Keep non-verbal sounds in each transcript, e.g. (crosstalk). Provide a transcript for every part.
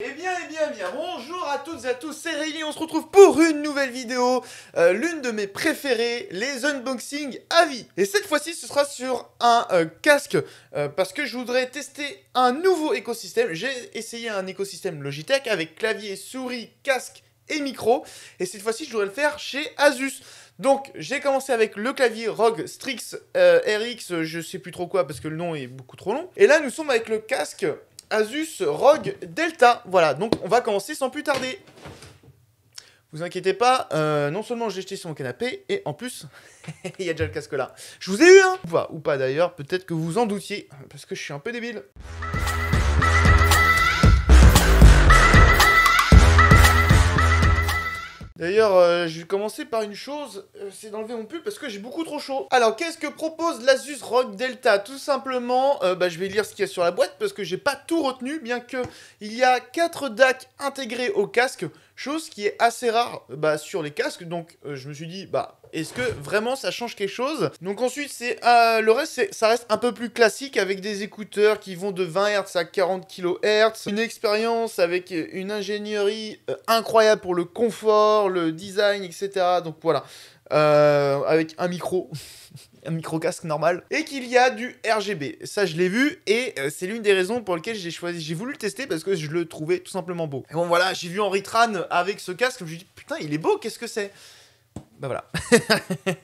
Eh bien, eh bien, eh bien, bonjour à toutes et à tous, c'est Rayleigh, on se retrouve pour une nouvelle vidéo, euh, l'une de mes préférées, les unboxings à vie. Et cette fois-ci, ce sera sur un euh, casque, euh, parce que je voudrais tester un nouveau écosystème. J'ai essayé un écosystème Logitech avec clavier, souris, casque et micro, et cette fois-ci, je voudrais le faire chez Asus. Donc j'ai commencé avec le clavier Rogue Strix RX, je sais plus trop quoi parce que le nom est beaucoup trop long. Et là nous sommes avec le casque Asus Rogue Delta. Voilà, donc on va commencer sans plus tarder. Vous inquiétez pas, euh, non seulement j'ai jeté sur mon canapé, et en plus, (laughs) il y a déjà le casque là. Je vous ai eu, hein Ou pas, ou pas d'ailleurs, peut-être que vous vous en doutiez, parce que je suis un peu débile. D'ailleurs, euh, je vais commencer par une chose, euh, c'est d'enlever mon pull parce que j'ai beaucoup trop chaud. Alors, qu'est-ce que propose l'Asus Rock Delta Tout simplement, euh, bah, je vais lire ce qu'il y a sur la boîte parce que j'ai pas tout retenu, bien que il y a 4 DAC intégrés au casque. Chose qui est assez rare bah, sur les casques, donc euh, je me suis dit, bah, est-ce que vraiment ça change quelque chose Donc ensuite, c'est euh, le reste, ça reste un peu plus classique avec des écouteurs qui vont de 20 Hz à 40 kHz, une expérience avec euh, une ingénierie incroyable pour le confort, le design, etc. Donc voilà, avec un micro. (laughs) un micro casque normal, et qu'il y a du RGB. Ça, je l'ai vu, et euh, c'est l'une des raisons pour lesquelles j'ai choisi, j'ai voulu le tester parce que je le trouvais tout simplement beau. Et bon, voilà, j'ai vu Henri Tran avec ce casque, je me suis dit, putain, il est beau, qu'est-ce que c'est Bah voilà. (laughs)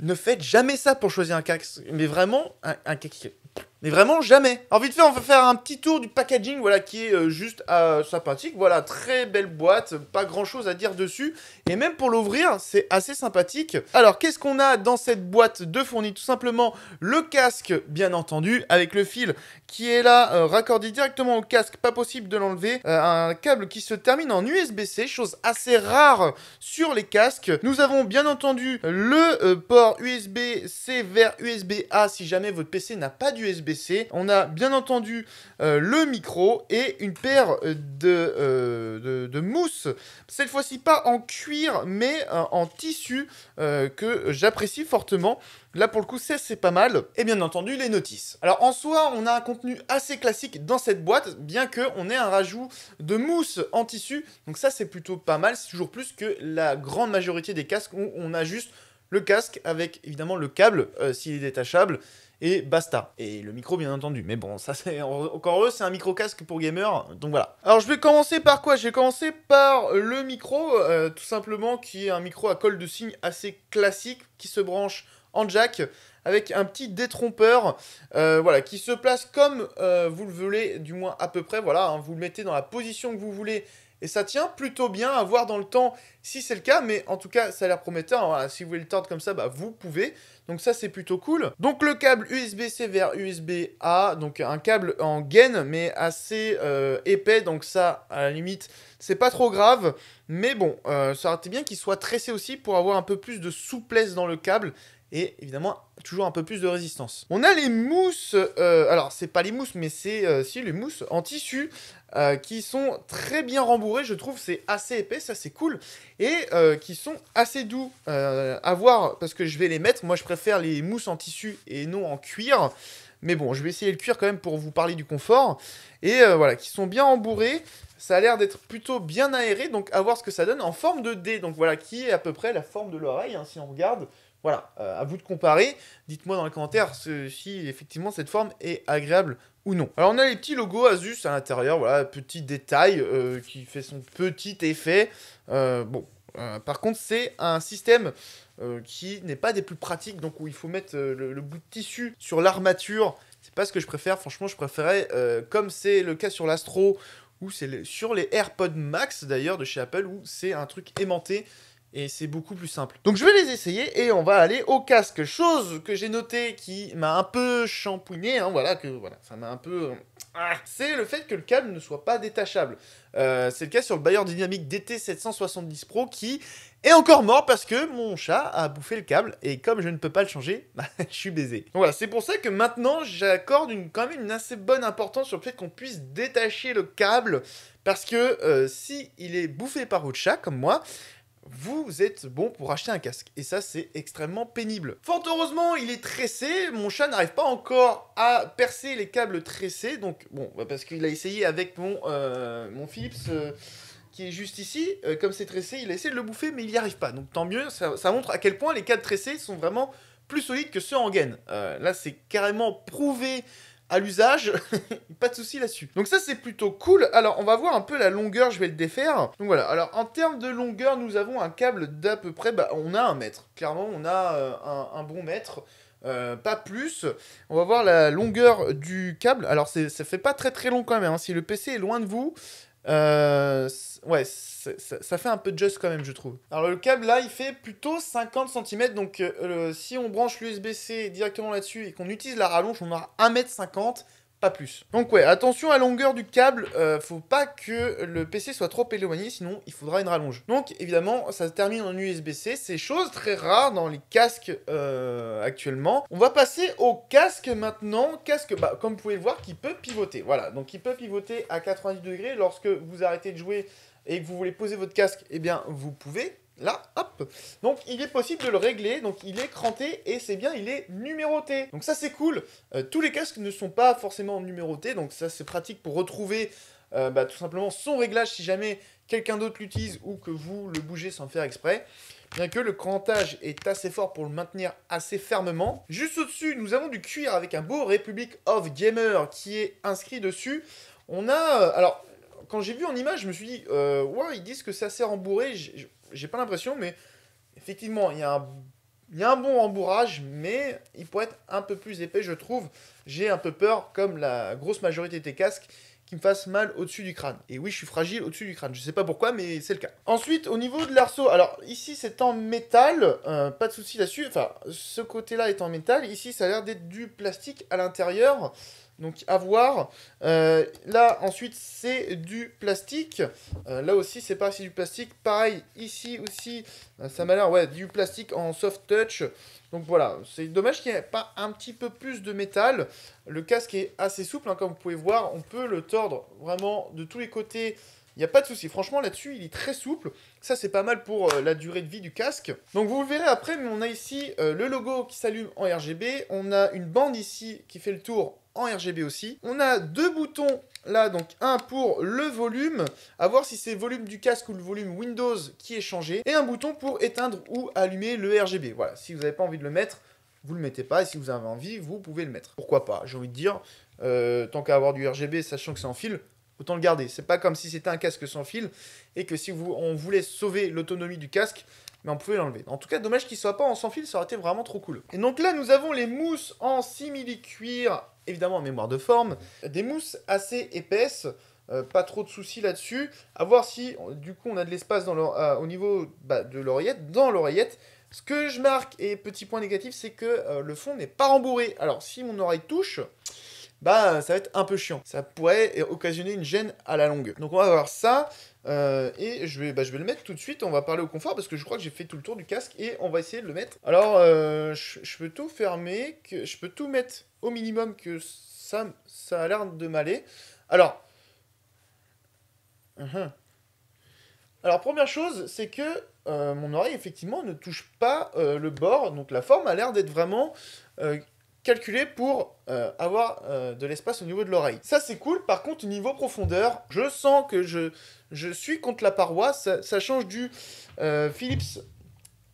ne faites jamais ça pour choisir un casque, mais vraiment, un, un casque mais vraiment jamais. En vite fait, on va faire un petit tour du packaging, voilà, qui est euh, juste euh, sympathique. Voilà, très belle boîte, pas grand chose à dire dessus. Et même pour l'ouvrir, c'est assez sympathique. Alors qu'est-ce qu'on a dans cette boîte de fourni Tout simplement le casque, bien entendu, avec le fil qui est là, euh, raccordé directement au casque, pas possible de l'enlever. un câble qui se termine en USB-C, chose assez rare sur les casques. Nous avons bien entendu le port USB-C vers USB-A si jamais votre PC n'a pas d'USB on a bien entendu euh, le micro et une paire euh, euh, de, de, mousse, cette fois-ci pas en cuir mais en tissu que j'apprécie fortement. Là, pour le coup, c'est pas mal. Et bien entendu, les notices. Alors, en soi, on a un contenu assez classique dans cette boîte, bien qu'on ait un rajout de mousse en tissu. Donc ça, c'est plutôt pas mal. C'est toujours plus que la grande majorité des casques où on a juste le casque avec évidemment le câble euh, s'il est détachable et basta. Et le micro, bien entendu. Mais bon, ça c'est encore eux, c'est un micro casque pour gamer. Donc voilà. Alors je vais commencer par quoi Je vais commencer par le micro, euh, tout simplement, qui est un micro à col de cygne assez classique qui se branche en jack avec un petit détrompeur, euh, voilà, qui se place comme vous le voulez, du moins à peu près. Voilà, hein. vous le mettez dans la position que vous voulez et ça tient plutôt bien à voir dans le temps si c'est le cas, mais en tout cas, ça a l'air prometteur. Hein. si vous voulez le tordre comme ça, bah, vous pouvez. Donc ça, c'est plutôt cool. Donc le câble USB-C vers USB-A, donc un câble en gaine, mais assez euh, épais, donc ça, à la limite, c'est pas trop grave. Mais bon, euh, ça aurait été bien qu'il soit tressé aussi pour avoir un peu plus de souplesse dans le câble et évidemment toujours un peu plus de résistance. On a les mousses, euh, alors c'est pas les mousses mais c'est euh, si les mousses en tissu euh, qui sont très bien rembourrées, je trouve c'est assez épais, ça c'est cool et qui sont assez doux à voir parce que je vais les mettre. Moi je préfère les mousses en tissu et non en cuir. Mais bon, je vais essayer le cuir quand même pour vous parler du confort. Et voilà, qui sont bien rembourrés. Ça a l'air d'être plutôt bien aéré, donc à voir ce que ça donne en forme de dé. Donc voilà, qui est à peu près la forme de l'oreille, hein, si on regarde. Voilà, euh, à vous de comparer. Dites-moi dans les commentaires si effectivement cette forme est agréable ou non. Alors on a les petits logos Asus à l'intérieur, voilà, petit détail euh, qui fait son petit effet. Euh, bon, par contre c'est un système qui n'est pas des plus pratiques, donc où il faut mettre le, bout de tissu sur l'armature. C'est pas ce que je préfère, franchement je préférais, comme c'est le cas sur l'Astro, ou c'est sur les AirPods Max d'ailleurs de chez Apple, où c'est un truc aimanté et c'est beaucoup plus simple. Donc je vais les essayer et on va aller au casque. Chose que j'ai noté qui m'a un peu champouiné, hein, voilà, que voilà, ça m'a un peu... Ah, c'est le fait que le câble ne soit pas détachable. Euh, c'est le cas sur le Bayer Dynamic DT770 Pro qui est encore mort parce que mon chat a bouffé le câble et comme je ne peux pas le changer, (laughs) bah, je suis baisé. voilà, c'est pour ça que maintenant j'accorde quand même une assez bonne importance sur le fait qu'on puisse détacher le câble parce que euh, si il est bouffé par votre chat comme moi, vous êtes bon pour acheter un casque. Et ça, c'est extrêmement pénible. Fort heureusement, il est tressé. Mon chat n'arrive pas encore à percer les câbles tressés. Donc, bon, bah, parce qu'il a essayé avec mon, euh, mon Philips. Euh, qui est juste ici, euh, comme c'est tressé, il a essayé de le bouffer, mais il n'y arrive pas. Donc tant mieux, ça, montre à quel point les câbles tressés sont vraiment plus solides que ceux en gain, là, c'est carrément prouvé à l'usage, (laughs) pas de souci là-dessus. Donc ça c'est plutôt cool. Alors on va voir un peu la longueur, je vais le défaire. Donc voilà, alors en termes de longueur, nous avons un câble d'à peu près, bah on a un mètre. Clairement on a euh, un, bon mètre. Euh, pas plus. On va voir la longueur du câble. Alors ça fait pas très très long quand même. Hein. Si le PC est loin de vous, euh, ouais, ça fait un peu just quand même, je trouve. Alors le câble là, il fait plutôt 50 cm, donc euh, euh, si on branche l'USB-C directement là-dessus et qu'on utilise la rallonge, on aura 1m50 pas plus. Donc ouais, attention à la longueur du câble, euh, faut pas que le PC soit trop éloigné, sinon il faudra une rallonge. Donc évidemment, ça se termine en USB-C, c'est chose très rare dans les casques euh, actuellement. On va passer au casque maintenant, casque, bah, comme vous pouvez le voir, qui peut pivoter, voilà. Donc il peut pivoter à 90 degrés, lorsque vous arrêtez de jouer et que vous voulez poser votre casque, eh bien vous pouvez Là, hop Donc il est possible de le régler, donc il est cranté et c'est bien, il est numéroté. Donc ça c'est cool, euh, tous les casques ne sont pas forcément numérotés, donc ça c'est pratique pour retrouver euh, bah, tout simplement son réglage si jamais quelqu'un d'autre l'utilise ou que vous le bougez sans faire exprès. Bien que le crantage est assez fort pour le maintenir assez fermement. Juste au-dessus, nous avons du cuir avec un beau Republic of Gamer qui est inscrit dessus. On a... Euh, alors, quand j'ai vu en image, je me suis dit, euh, ouais, ils disent que c'est assez rembourré. J'ai pas l'impression, mais effectivement, il y, a un, bon rembourrage, mais il pourrait être un peu plus épais, je trouve. J'ai un peu peur, comme la grosse majorité des casques, qui me fasse mal au-dessus du crâne. Et oui, je suis fragile au-dessus du crâne. Je sais pas pourquoi, mais c'est le cas. Ensuite, au niveau de l'arceau, alors ici c'est en métal, euh, pas de souci là-dessus. Enfin, ce côté-là est en métal. Ici, ça a l'air d'être du plastique à l'intérieur. Donc à voir. Euh, là ensuite c'est du plastique. Euh, là aussi c'est pas c'est du plastique. Pareil ici aussi euh, ça m'a l'air ouais du plastique en soft touch. Donc voilà c'est dommage qu'il n'y ait pas un petit peu plus de métal. Le casque est assez souple hein, comme vous pouvez voir. On peut le tordre vraiment de tous les côtés il n'y a pas de souci. Franchement, là-dessus, il est très souple. Ça, c'est pas mal pour euh, la durée de vie du casque. Donc, vous le verrez après, mais on a ici euh, le logo qui s'allume en RGB. On a une bande ici qui fait le tour en RGB aussi. On a deux boutons là, donc un pour le volume, à voir si c'est le volume du casque ou le volume Windows qui est changé, et un bouton pour éteindre ou allumer le RGB. Voilà, si vous n'avez pas envie de le mettre, vous le mettez pas, et si vous avez envie, vous pouvez le mettre. Pourquoi pas J'ai envie de dire, euh, tant qu'à avoir du RGB, sachant que c'est en fil, autant le garder. C'est pas comme si c'était un casque sans fil et que si on voulait sauver l'autonomie du casque, mais on pouvait l'enlever. En tout cas, dommage qu'il soit pas en sans fil, ça aurait été vraiment trop cool. Et donc là, nous avons les mousses en simili-cuir, évidemment en mémoire de forme, des mousses assez épaisses. Euh, pas trop de soucis là-dessus. À voir si, du coup, on a de l'espace euh, au niveau bah, de l'oreillette, dans l'oreillette. Ce que je marque, et petit point négatif, c'est que euh, le fond n'est pas rembourré. Alors, si mon oreille touche, bah ça va être un peu chiant. Ça pourrait occasionner une gêne à la longue. Donc on va voir ça. Euh, et je vais, bah, je vais le mettre tout de suite, on va parler au confort parce que je crois que j'ai fait tout le tour du casque et on va essayer de le mettre. Alors euh, je, peux tout fermer, que, je peux tout mettre au minimum que ça, ça a l'air de m'aller. Alors... Uh-huh. Alors première chose, c'est que euh, mon oreille effectivement ne touche pas le bord, donc la forme a l'air d'être vraiment calculé pour euh, avoir euh, de l'espace au niveau de l'oreille. Ça c'est cool, par contre niveau profondeur, je sens que je, je suis contre la paroi, ça, change du euh, Philips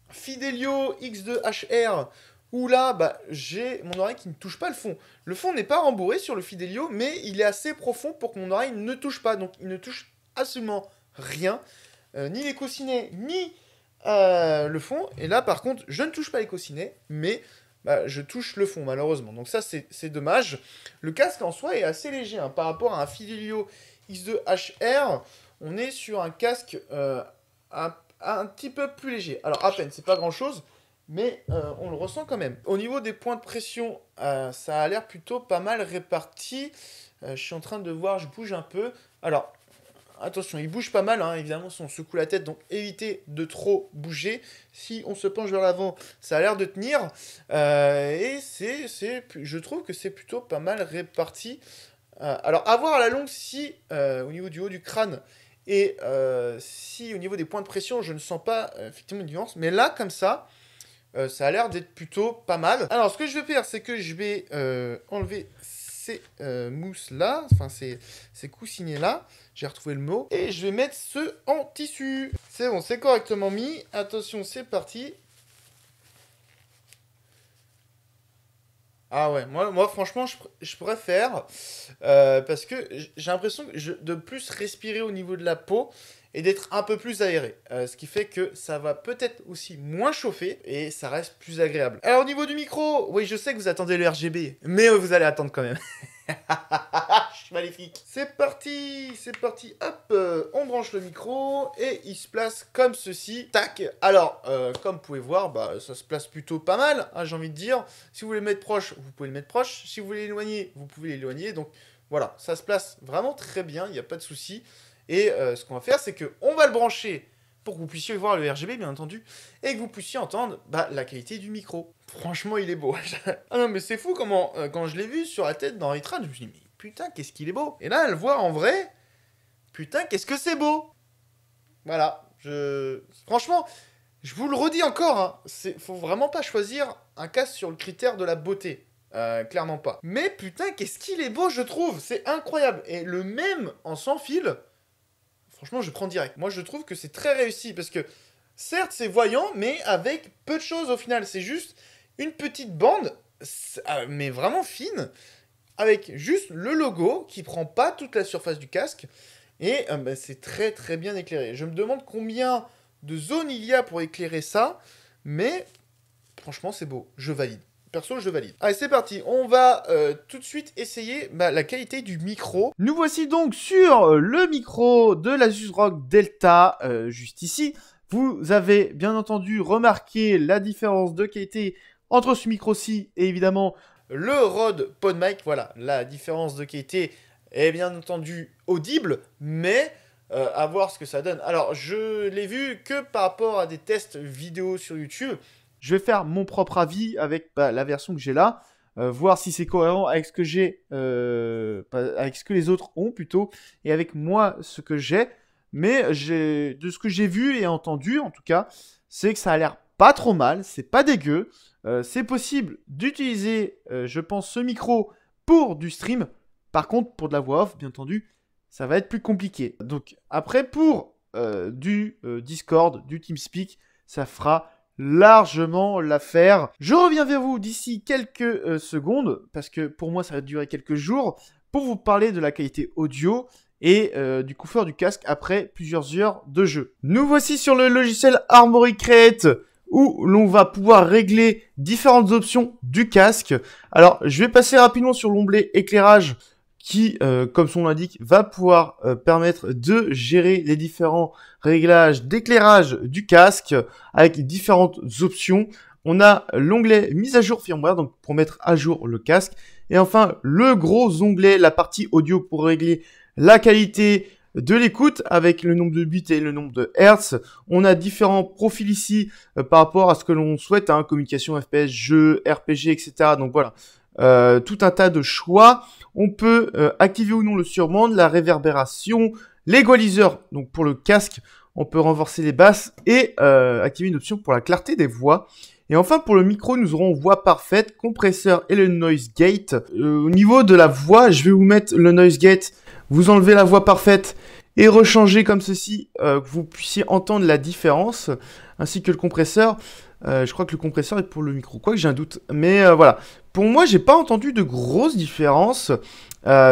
Fidelio X2HR où là bah, j'ai mon oreille qui ne touche pas le fond. Le fond n'est pas rembourré sur le Fidelio mais il est assez profond pour que mon oreille ne touche pas, donc il ne touche absolument rien, ni les coussinets, ni... le fond. Et là, par contre, je ne touche pas les coussinets, mais bah, je touche le fond malheureusement. Donc ça c'est dommage. Le casque en soi est assez léger hein. par rapport à un Fidelio X2HR. On est sur un casque euh, un, petit peu plus léger. Alors à peine, c'est pas grand chose, mais euh, on le ressent quand même. Au niveau des points de pression, euh, ça a l'air plutôt pas mal réparti. je suis en train de voir, je bouge un peu. Alors Attention, il bouge pas mal, hein, évidemment, si on secoue la tête, donc évitez de trop bouger. Si on se penche vers l'avant, ça a l'air de tenir. Euh, et c'est, je trouve que c'est plutôt pas mal réparti. Euh, alors, à voir à la longue si, euh, au niveau du haut du crâne, et si au niveau des points de pression, je ne sens pas effectivement une nuance. Mais là, comme ça, ça a l'air d'être plutôt pas mal. Alors, ce que je vais faire, c'est que je vais enlever ces mousses-là, enfin ces, ces là j'ai retrouvé le mot. Et je vais mettre ce en tissu. C'est bon, c'est correctement mis. Attention, c'est parti. Ah ouais, moi, moi franchement, je, je préfère euh, parce que j'ai l'impression de plus respirer au niveau de la peau et d'être un peu plus aéré. Euh, ce qui fait que ça va peut-être aussi moins chauffer et ça reste plus agréable. Alors au niveau du micro, oui je sais que vous attendez le RGB, mais vous allez attendre quand même. (laughs) maléfique. C'est parti, c'est parti, hop, euh, on branche le micro et il se place comme ceci, tac. Alors, euh, comme vous pouvez voir, bah, ça se place plutôt pas mal, hein, j'ai envie de dire. Si vous voulez le mettre proche, vous pouvez le mettre proche. Si vous voulez l'éloigner, vous pouvez l'éloigner. Donc voilà, ça se place vraiment très bien, il n'y a pas de souci. Et euh, ce qu'on va faire, c'est qu'on va le brancher pour que vous puissiez voir le RGB, bien entendu, et que vous puissiez entendre bah, la qualité du micro. Franchement, il est beau. (laughs) ah non, mais c'est fou comment, quand je l'ai vu sur la tête d'un Tran, je me suis putain, qu'est-ce qu'il est beau. Et là, elle voit en vrai, putain, qu'est-ce que c'est beau. Voilà, je... Franchement, je vous le redis encore, hein, faut vraiment pas choisir un cas sur le critère de la beauté. Euh, clairement pas. Mais putain, qu'est-ce qu'il est beau, je trouve. C'est incroyable. Et le même en sans fil, franchement, je prends direct. Moi, je trouve que c'est très réussi parce que, certes, c'est voyant, mais avec peu de choses au final. C'est juste une petite bande, euh, mais vraiment fine avec juste le logo qui prend pas toute la surface du casque. Et euh, bah, c'est très très bien éclairé. Je me demande combien de zones il y a pour éclairer ça, mais franchement c'est beau, je valide. Perso, je valide. Allez, c'est parti. On va euh, tout de suite essayer bah, la qualité du micro. Nous voici donc sur le micro de l'Asus ROG Delta, euh, juste ici. Vous avez bien entendu remarqué la différence de qualité entre ce micro-ci et évidemment le Rode PodMic. Voilà, la différence de qualité est bien entendu audible, mais euh, à voir ce que ça donne. Alors, je l'ai vu que par rapport à des tests vidéo sur YouTube. Je vais faire mon propre avis avec bah, la version que j'ai là, euh, voir si c'est cohérent avec ce que j'ai, euh, avec ce que les autres ont plutôt, et avec moi ce que j'ai. Mais de ce que j'ai vu et entendu, en tout cas, c'est que ça a l'air pas trop mal, c'est pas dégueu. Euh, c'est possible d'utiliser, euh, je pense, ce micro pour du stream. Par contre, pour de la voix off, bien entendu, ça va être plus compliqué. Donc après, pour euh, du Discord, du TeamSpeak, ça fera largement l'affaire. Je reviens vers vous d'ici quelques secondes, parce que pour moi, ça va durer quelques jours, pour vous parler de la qualité audio et du couffeur du casque après plusieurs heures de jeu. Nous voici sur le logiciel Armory Crate où l'on va pouvoir régler différentes options du casque. Alors, je vais passer rapidement sur l'onglet éclairage qui, euh, comme son l'indique, va pouvoir euh, permettre de gérer les différents réglages d'éclairage du casque avec différentes options. On a l'onglet mise à jour firmware, donc pour mettre à jour le casque. Et enfin, le gros onglet, la partie audio pour régler la qualité, de l'écoute avec le nombre de bits et le nombre de hertz. On a différents profils ici euh, par rapport à ce que l'on souhaite, hein, communication, FPS, jeu, RPG, etc. Donc voilà, euh, tout un tas de choix. On peut euh, activer ou non le surmonde, la réverbération, l'égaliseur, donc pour le casque, on peut renforcer les basses et activer une option pour la clarté des voix. Et enfin, pour le micro, nous aurons voix parfaite, compresseur et le noise gate. Euh, au niveau de la voix, je vais vous mettre le noise gate. Vous enlevez la voix parfaite et rechanger comme ceci, euh, que vous puissiez entendre la différence, ainsi que le compresseur. Euh, je crois que le compresseur est pour le micro, quoi que j'ai un doute. Mais euh, voilà, pour moi, j'ai pas entendu de grosses différences.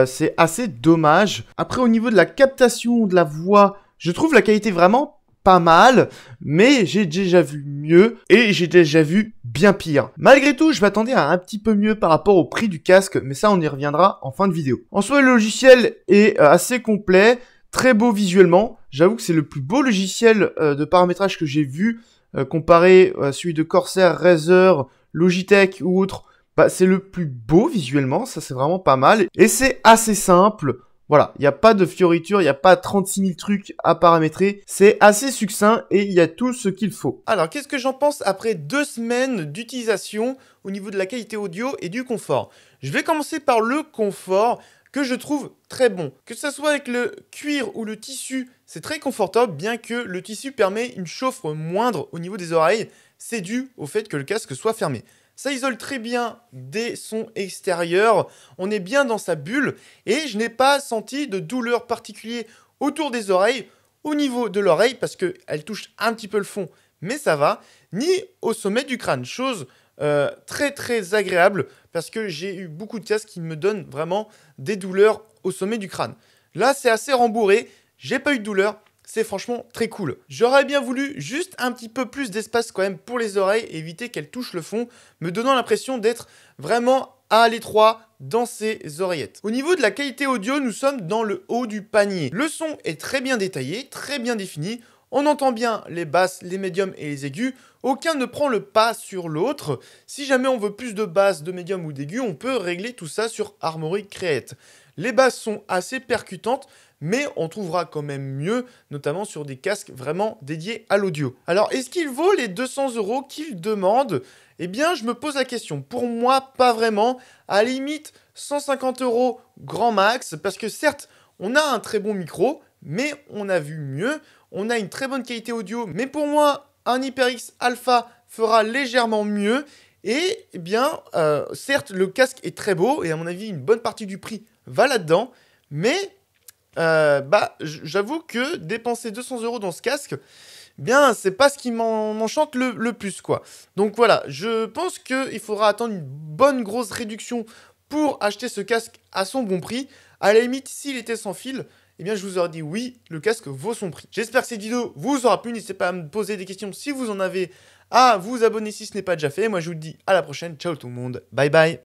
c'est assez dommage. Après, au niveau de la captation de la voix, je trouve la qualité vraiment pas mal, mais j'ai déjà vu mieux et j'ai déjà vu bien pire. Malgré tout, je m'attendais à un petit peu mieux par rapport au prix du casque, mais ça on y reviendra en fin de vidéo. En soi, le logiciel est euh, assez complet, très beau visuellement. J'avoue que c'est le plus beau logiciel euh, de paramétrage que j'ai vu euh, comparé à celui de Corsair, Razer, Logitech ou autre. Bah, c'est le plus beau visuellement, ça c'est vraiment pas mal. Et c'est assez simple, voilà, il n'y a pas de fioriture, il n'y a pas 36 000 trucs à paramétrer, c'est assez succinct et il y a tout ce qu'il faut. Alors qu'est-ce que j'en pense après deux semaines d'utilisation au niveau de la qualité audio et du confort Je vais commencer par le confort que je trouve très bon. Que ce soit avec le cuir ou le tissu, c'est très confortable bien que le tissu permet une chauffe moindre au niveau des oreilles, c'est dû au fait que le casque soit fermé. Ça isole très bien des sons extérieurs. On est bien dans sa bulle et je n'ai pas senti de douleur particulière autour des oreilles, au niveau de l'oreille parce qu'elle touche un petit peu le fond, mais ça va, ni au sommet du crâne. Chose euh, très très agréable parce que j'ai eu beaucoup de casques qui me donnent vraiment des douleurs au sommet du crâne. Là, c'est assez rembourré, j'ai pas eu de douleur, c'est franchement très cool. J'aurais bien voulu juste un petit peu plus d'espace quand même pour les oreilles, éviter qu'elles touchent le fond, me donnant l'impression d'être vraiment à l'étroit dans ces oreillettes. Au niveau de la qualité audio, nous sommes dans le haut du panier. Le son est très bien détaillé, très bien défini, on entend bien les basses, les médiums et les aigus, aucun ne prend le pas sur l'autre. Si jamais on veut plus de basses, de médiums ou d'aigus, on peut régler tout ça sur Armory Create. Les basses sont assez percutantes, mais on trouvera quand même mieux, notamment sur des casques vraiment dédiés à l'audio. Alors, est-ce qu'il vaut les 200 euros qu'il demande Eh bien, je me pose la question. Pour moi, pas vraiment. À la limite, 150 euros grand max, parce que certes, on a un très bon micro, mais on a vu mieux. On a une très bonne qualité audio, mais pour moi, un HyperX Alpha fera légèrement mieux. Et eh bien, euh, certes, le casque est très beau et à mon avis, une bonne partie du prix va là-dedans, mais euh, bah, j'avoue que dépenser 200 euros dans ce casque, bien, c'est pas ce qui m'enchante le, plus, quoi. Donc voilà, je pense qu'il faudra attendre une bonne grosse réduction pour acheter ce casque à son bon prix. À la limite, s'il était sans fil, eh bien, je vous aurais dit oui, le casque vaut son prix. J'espère que cette vidéo vous aura plu. N'hésitez pas à me poser des questions si vous en avez, à vous abonner si ce n'est pas déjà fait. moi, je vous dis à la prochaine. Ciao tout le monde. Bye bye.